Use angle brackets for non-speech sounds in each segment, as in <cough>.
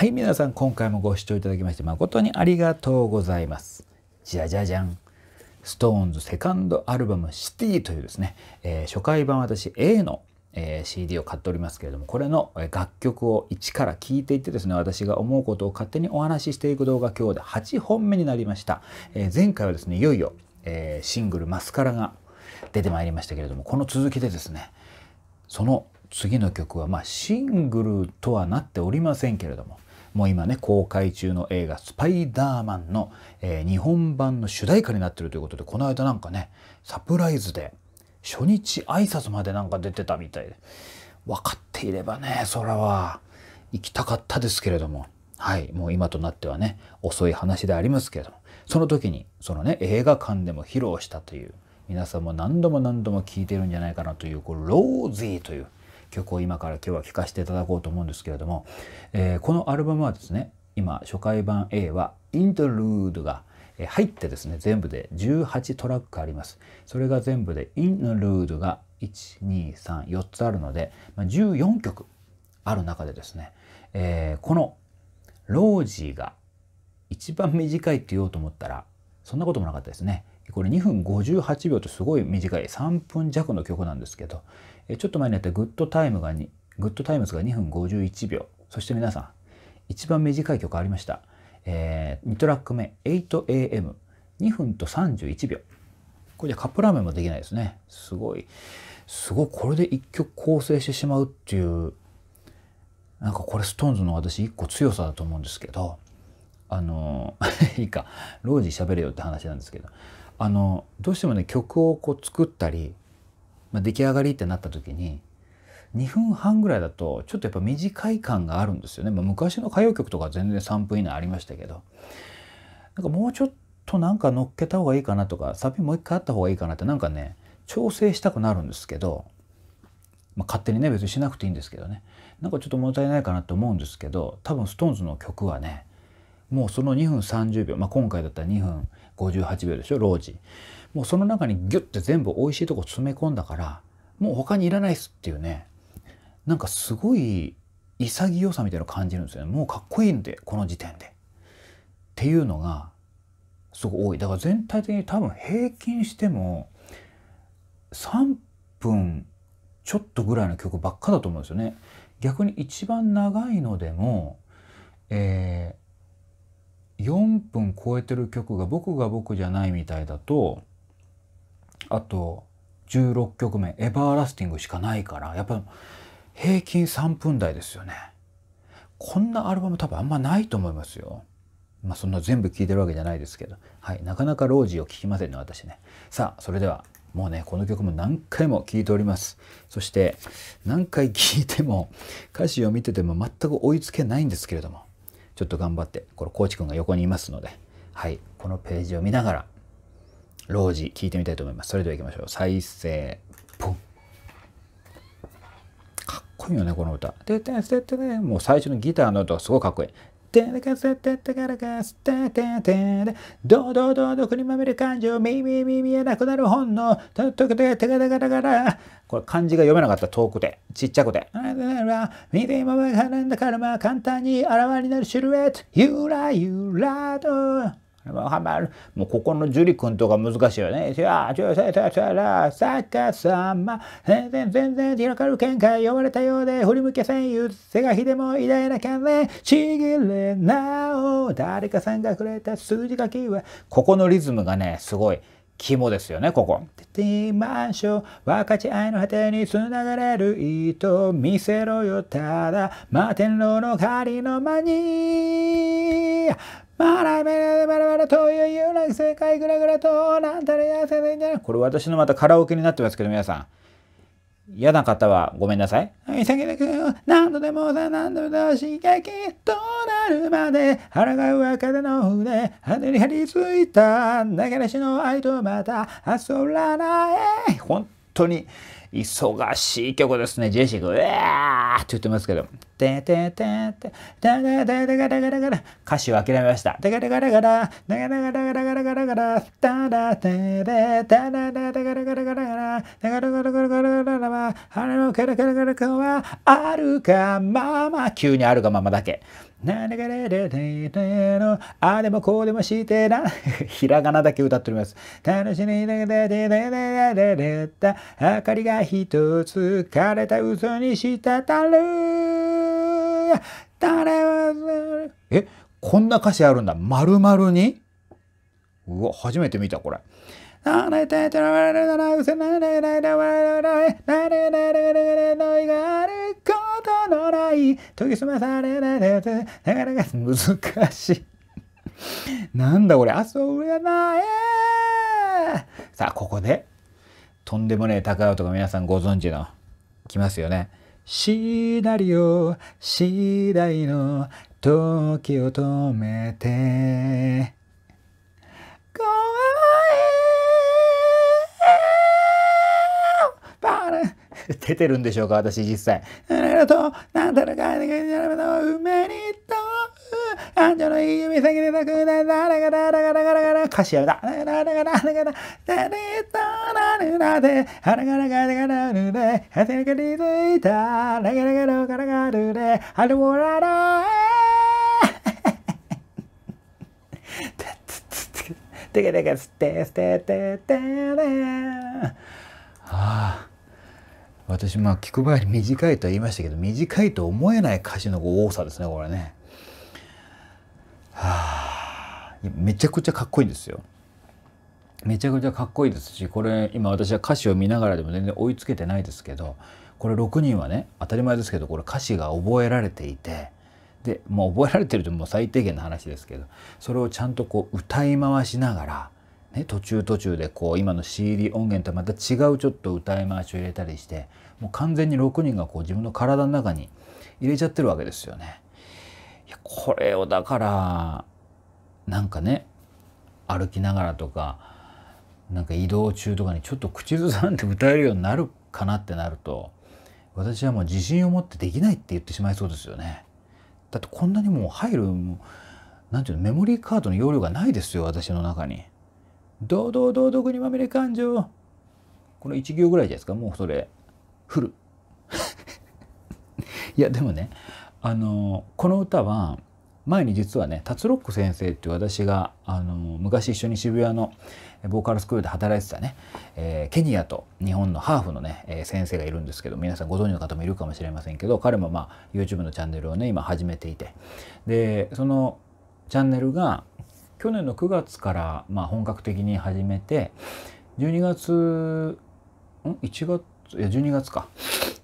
はい、皆さん、今回もご視聴いただきまして誠にありがとうございます。じゃじゃじゃん。ストーンズセカンドアルバム「シティというですね、えー、初回版私 A の、えー、CD を買っておりますけれどもこれの楽曲を一から聴いていってですね私が思うことを勝手にお話ししていく動画今日で8本目になりました、えー、前回はですねいよいよ、えシングル「マスカラ」が出てまいりましたけれどもこの続きでですねその次の曲はまあシングルとはなっておりませんけれどももう今ね公開中の映画「スパイダーマンの」えー、日本版の主題歌になってるということでこの間なんかねサプライズで初日挨拶までなんか出てたみたいで分かっていればねそれは行きたかったですけれどもはいもう今となってはね遅い話でありますけれどもその時にそのね映画館でも披露したという皆さんも何度も何度も聞いてるんじゃないかなというこうローゼィーという。曲を今から今日は聴かせていただこうと思うんですけれども、えー、このアルバムはですね今初回版 A はイントルードが入ってですね全部で18トラックありますそれが全部でインルードが1234つあるので、まあ、14曲ある中でですね、えー、この「ロージー」が一番短いって言おうと思ったらそんなこともなかったですねこれ2分58秒とすごい短い3分弱の曲なんですけど、ちょっと前にやったグッドタイムが2、グッドタイムズが2分51秒。そして皆さん、一番短い曲ありました。えー、2トラック目、8am、2分と31秒。これじゃカップラーメンもできないですね。すごい。すごい、これで1曲構成してしまうっていう、なんかこれストーンズの私1個強さだと思うんですけど、あの、<laughs> いいか、ロージ喋れよって話なんですけど、あのどうしてもね曲をこう作ったり、まあ、出来上がりってなった時に2分半ぐらいだとちょっとやっぱ短い感があるんですよね、まあ、昔の歌謡曲とか全然3分以内ありましたけどなんかもうちょっとなんか乗っけた方がいいかなとかサビもう一回あった方がいいかなってなんかね調整したくなるんですけど、まあ、勝手にね別にしなくていいんですけどねなんかちょっと物足りないかなと思うんですけど多分 SixTONES の曲はねもうその2分30秒、まあ、今回だったら2分58秒でしょロージもうその中にギュッて全部美味しいとこ詰め込んだからもう他にいらないっすっていうねなんかすごい潔さみたいなの感じるんですよねもうかっこいいんでこの時点で。っていうのがすごい多いだから全体的に多分平均しても3分ちょっとぐらいの曲ばっかだと思うんですよね。逆に一番長いのでも、え4分超えてる曲が「僕が僕じゃない」みたいだとあと16曲目「エバーラスティング」しかないからやっぱ平均3分台ですよね。こんなアルバム多分あんまないと思いますよ。まあそんな全部聴いてるわけじゃないですけど、はい、なかなかロージーを聴きませんね私ね。さあそれではもうねこの曲も何回も聴いております。そして何回聴いても歌詞を見てても全く追いつけないんですけれどもちょっと頑張って、これ、コーチくんが横にいますので、はい、このページを見ながら、老人聞いてみたいと思います。それでは行きましょう。再生、ポン。かっこいいよね、この歌。で、てん、てん、てん、もう最初のギターの音がすごいかっこいい。てれかせててからかすてててで、どどどどくにまみれ感情、みみみ見えなくなる本のととクテテかだからから、これ漢字が読めなかった遠くて、ちっちゃくて。見て今まで絡んだカルマ、簡単に現れになるシルエット、ゆらゆらと。もうここの樹君とか難しいよね。さあ、ちょ、さささま。全然、全然、開かる見解、呼ばれたようで、振り向けせん言う、背がひでも偉大な観念、ちぎれなお、誰かさんがくれた数字書きは、ここのリズムがね、すごい。肝ですよね、ここ。ティーマンション、分かち合いの果てにつながれる糸見せろよ、ただ、摩天楼の仮の間に。バラバラバラバラというような世界ぐらぐらと、なんたらやせないんだゃこれ私のまたカラオケになってますけど、皆さん。嫌な方はごめんなさい。何度でもさ、何度でも刺激となるまで、腹が上風の船、ねり張り付いた、流れしの愛とまた、遊らない。本当に忙しい曲ですね。ジェシーが、うわーって言ってますけど。てててて、だがだがだがだがだ歌詞を諦めました。だがだがだがだ、だがだがだがだがだがだ、だだてれ、だだだだがだがだがだがだ、だがだがだがだがだがだ、晴れのけらけらけらかは、あるがまま、急にあるがままだけ。なれがれれれれの、あれもこうでもしてな、ひらがなだけ歌っております。楽しみながらでれれれれれた、明かりが一つ、枯れた嘘に滴る。や、誰は、え、こんな歌詞あるんだ。丸々にうわ、初めて見た、これ。研ぎ澄まされなかなか難しい。なんだこれ、あ、そうやなえさあ、ここで、とんでもねえ高音とか皆さんご存知の、来ますよね。シナリオ次第の時を止めて <laughs> 出てるんでしょうか私実際。あながとう。かにじ情のいい指先で咲くだだらがららがららがら歌詞やめた。だらがららがらだとなるなであらがらがらがらるで汗がりづいたらがらがらがらがるであるもららてけてけてすてててれあ私まあ聞く場に短いとは言いましたけど短いと思えない歌詞の多さですねこれね。めちゃくちゃかっこいいですよ。めちゃくちゃかっこいいですしこれ今私は歌詞を見ながらでも全然追いつけてないですけどこれ6人はね当たり前ですけどこれ歌詞が覚えられていてでもう覚えられてるともう最低限の話ですけどそれをちゃんとこう歌い回しながら、ね、途中途中でこう今の CD 音源とまた違うちょっと歌い回しを入れたりしてもう完全に6人がこう自分の体の中に入れちゃってるわけですよね。いやこれをだからなんかね歩きながらとかなんか移動中とかにちょっと口ずさんで歌えるようになるかなってなると私はもう自信を持ってできないって言ってしまいそうですよね。だってこんなにもう入るなんていうのメモリーカードの容量がないですよ私の中に。堂々堂々にまみれ感情この1行ぐらいじゃないですかもうそれフル <laughs> いやでもねあのこの歌は前に実はね達ロック先生っていう私があの昔一緒に渋谷のボーカルスクールで働いてたね、えー、ケニアと日本のハーフのね、えー、先生がいるんですけど皆さんご存知の方もいるかもしれませんけど彼もまあ YouTube のチャンネルをね今始めていてでそのチャンネルが去年の9月からまあ本格的に始めて12月ん1月いや12月か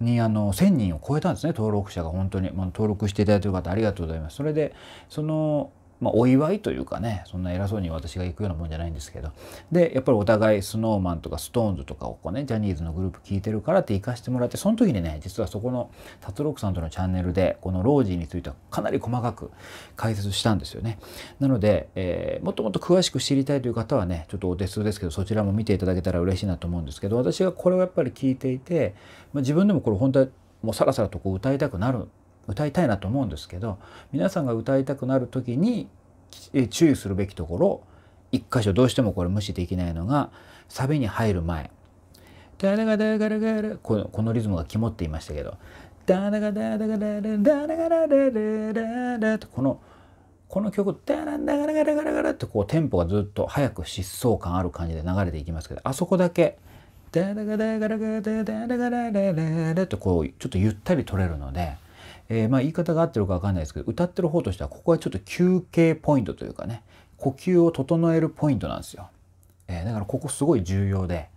にあの1000人を超えたんですね登録者が本当に、まあ、登録していただいている方ありがとうございます。それでそのまあ、お祝いというかねそんな偉そうに私が行くようなもんじゃないんですけどでやっぱりお互い snowman とか SixTONES とかをこうねジャニーズのグループ聞いてるからって行かしてもらってその時にね実はそこの達郎さんとのチャンネルでこのロージーについてはかなり細かく解説したんですよね。なので、えー、もっともっと詳しく知りたいという方はねちょっとお手数ですけどそちらも見ていただけたら嬉しいなと思うんですけど私がこれをやっぱり聞いていて、まあ、自分でもこれ本当はもうさらさらとこう歌いたくなる歌いたいなと思うんですけど皆さんが歌いたくなる時に注意するべきところ一箇所どうしてもこれ無視できないのがサビに入る前「ダラガダガラガラ」このこのリズムが肝っていましたけど「ダラガダラガララダラガラララララ」とこのこの曲「ダラダラガラガラガラ」ってこうテンポがずっと早く疾走感ある感じで流れていきますけどあそこだけ「ダラガダガラガラダラガララララ」とこうちょっとゆったり取れるので。えー、まあ言い方が合ってるか分かんないですけど歌ってる方としてはここはちょっと休憩ポイントというかね呼吸を整えるポイントなんですよ、えー、だからここすごい重要で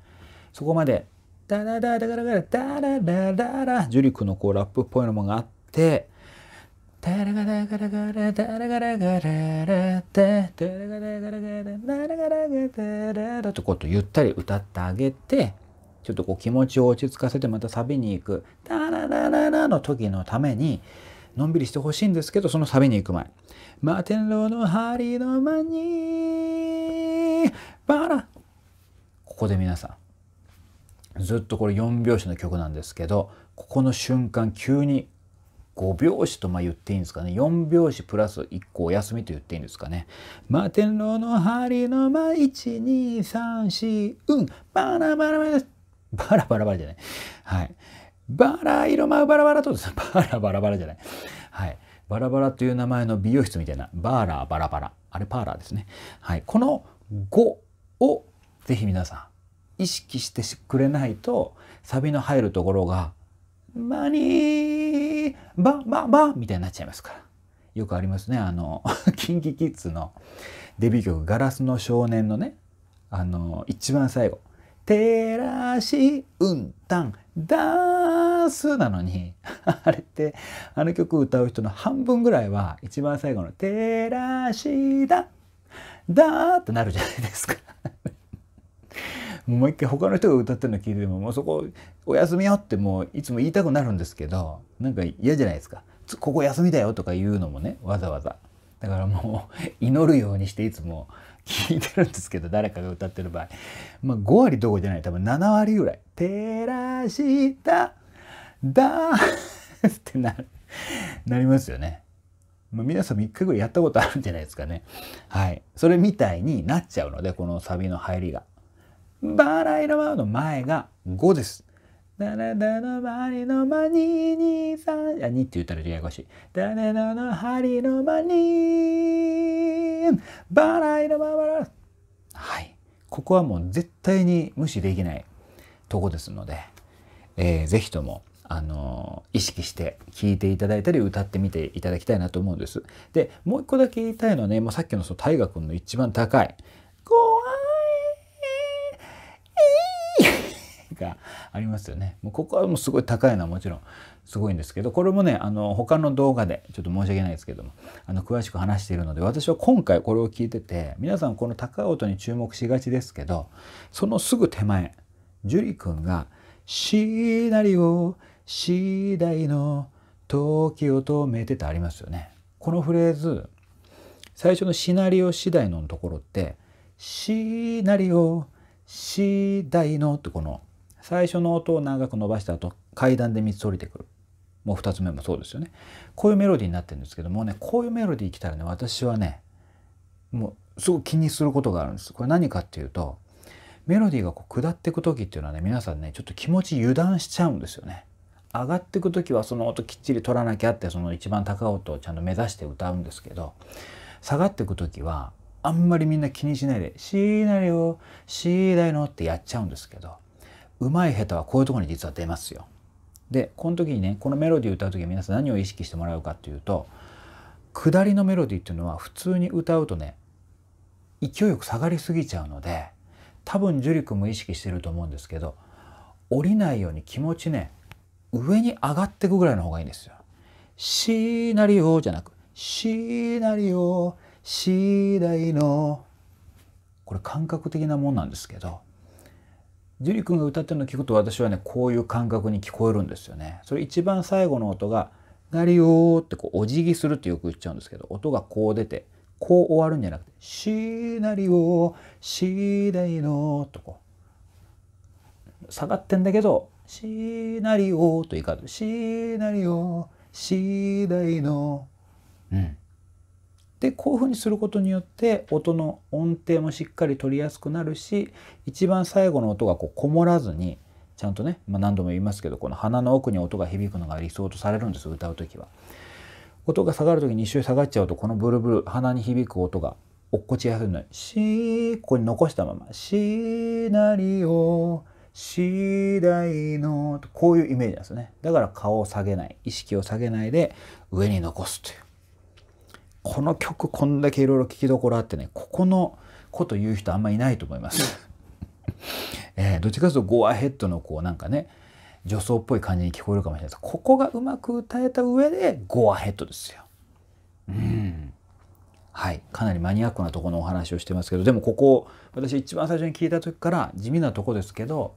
そこまで「ダラダラダラダラダラダララ」ジュリクのこうラップっぽいのもがあって「タラガラガラガラダラガラガララタタラガラガラガラダラガラガラダラ」とこうとゆったり歌ってあげて「ちょっとこう気持ちを落ち着かせてまたサビに行く「タララララ」の時のためにのんびりしてほしいんですけどそのサビに行く前「マテンローの針の間にバラ」ここで皆さんずっとこれ4拍子の曲なんですけどここの瞬間急に5拍子とま言っていいんですかね4拍子プラス1個お休みと言っていいんですかね「マテンロの針の間1 2 3 4うんバラバラバラ」バラバラバラじゃない。はい。バラ色舞うバラバラと、バラバラバラじゃない。はい。バラバラという名前の美容室みたいな、バーラーバラバラ。あれパーラーですね。はい。この5をぜひ皆さん意識してくれないと、サビの入るところが、マニー、バ、バ、バみたいになっちゃいますから。よくありますね。あの、キンキキッズのデビュー曲、ガラスの少年のね、あの、一番最後。照らしうんたんダースなのに <laughs> あれってあの曲歌う人の半分ぐらいは一番最後の「てらしだだ」ってなるじゃないですか <laughs> もう一回他の人が歌ってるの聞いてももうそこお休みよってもういつも言いたくなるんですけどなんか嫌じゃないですかここ休みだよとか言うのもねわざわざだからもう祈るようにしていつも聞いてるんですけど誰かが歌ってる場合、まあ、5割どころじゃない多分7割ぐらい「照らしただ」ってななりますよね。まあ、皆さんも一回ぐらいやったことあるんじゃないですかね。はい。それみたいになっちゃうので、このサビの入りが。バライラワーの前が5です。ダラのマのに二三いや、にって言ったらややこしい。ダラの針リの間に、バラ色バラ。はい。ここはもう絶対に無視できないとこですので、えー、ぜひとも、あのー、意識して聴いていただいたり歌ってみていただきたいなと思うんです。で、もう一個だけ言いたいのはね、もうさっきのその大河君の一番高い。がありますよね。もうここはもうすごい高いのはもちろんすごいんですけどこれもねあの他の動画でちょっと申し訳ないですけどもあの詳しく話しているので私は今回これを聞いてて皆さんこの高い音に注目しがちですけどそのすぐ手前樹里君が「シナリオ次第の時を止めて」っありますよね。このフレーズ最初のシナリオ次第のところってシナリオ次第のってこの最初の音を長く伸ばした後階段で3つ降りてくるもう2つ目もそうですよねこういうメロディーになってるんですけどもねこういうメロディー来たらね私はねもうすごく気にすることがあるんですこれ何かっていうとメロディーがこう下っていく時っていうのはね皆さんねちょっと気持ち油断しちゃうんですよね。上がっていく時はその音きっちり取らなきゃってその一番高い音をちゃんと目指して歌うんですけど下がっていく時はあんまりみんな気にしないで「シーなりよシーだいの」ってやっちゃうんですけどうまい下手はこういうとこに実は出ますよ。でこの時にねこのメロディーを歌う時は皆さん何を意識してもらうかっていうと下りのメロディーっていうのは普通に歌うとね勢いよく下がりすぎちゃうので多分樹君も意識してると思うんですけど降りないように気持ちね上に上がってくぐらいの方がいいんですよ。シナリオじゃなくシーナリオシダイのこれ感覚的なもんなんですけどジュリ君が歌ってるの聞くと私はね、こういう感覚に聞こえるんですよね。それ一番最後の音が、ガリオーってこうお辞儀するってよく言っちゃうんですけど、音がこう出て、こう終わるんじゃなくて、シーナリオ、シーダイノとこう、下がってんだけど、シーナリオといかず、シナリオ、シーダイノ。うん。でこういうふうにすることによって音の音程もしっかり取りやすくなるし一番最後の音がこうこもらずにちゃんとね、まあ、何度も言いますけどこの鼻の奥に音が響くのが理想とされるんです歌う時は。音が下がる時に一周下がっちゃうとこのブルブル鼻に響く音が落っこちやすいのに「し」ここに残したまま「しなりを次第の」こういうイメージなんですねだから顔を下げない意識を下げないで上に残すという。この曲こんだけいろいろ聴きどころあってねここのこと言う人あんまいないと思います。<laughs> えー、どっちかというとゴアヘッドのこうなんかね女装っぽい感じに聞こえるかもしれないですここがうまく歌えた上でゴアヘッドですよ。うんはいかなりマニアックなとこのお話をしてますけどでもここ私一番最初に聞いた時から地味なとこですけど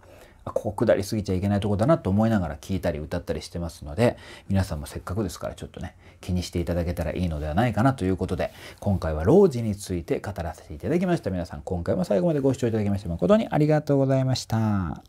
ここ下り過ぎちゃいけないとこだなと思いながら聞いたり歌ったりしてますので皆さんもせっかくですからちょっとね気にしていただけたらいいのではないかなということで今回は老子について語らせていただきました皆さん今回も最後までご視聴いただきまして誠にありがとうございました。